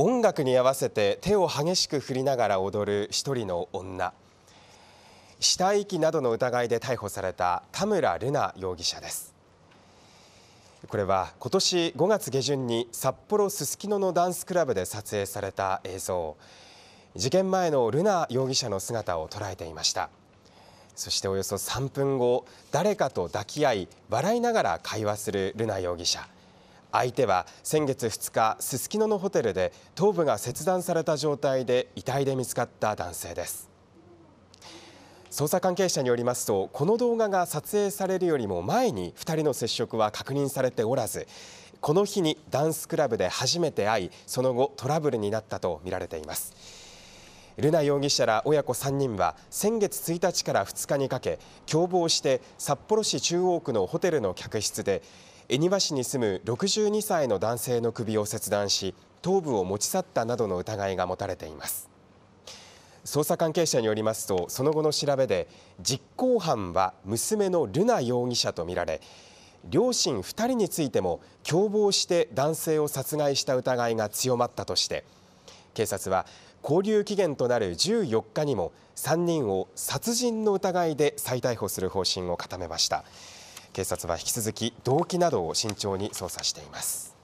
音楽に合わせて手を激しく振りながら踊る1人の女死体遺棄などの疑いで逮捕された田村瑠奈容疑者ですこれは今年5月下旬に札幌すすきののダンスクラブで撮影された映像事件前の瑠奈容疑者の姿を捉えていましたそしておよそ3分後誰かと抱き合い笑いながら会話する瑠奈容疑者相手は先月2日すすきののホテルで頭部が切断された状態で遺体で見つかった男性です捜査関係者によりますとこの動画が撮影されるよりも前に2人の接触は確認されておらずこの日にダンスクラブで初めて会いその後トラブルになったとみられています瑠奈容疑者ら親子3人は先月1日から2日にかけ共謀して札幌市中央区のホテルの客室で恵庭市に住む62歳の男性の首を切断し頭部を持ち去ったなどの疑いが持たれています捜査関係者によりますとその後の調べで実行犯は娘の瑠奈容疑者とみられ両親2人についても共謀して男性を殺害した疑いが強まったとして警察は勾留期限となる14日にも3人を殺人の疑いで再逮捕する方針を固めました。警察は引き続き動機などを慎重に捜査しています。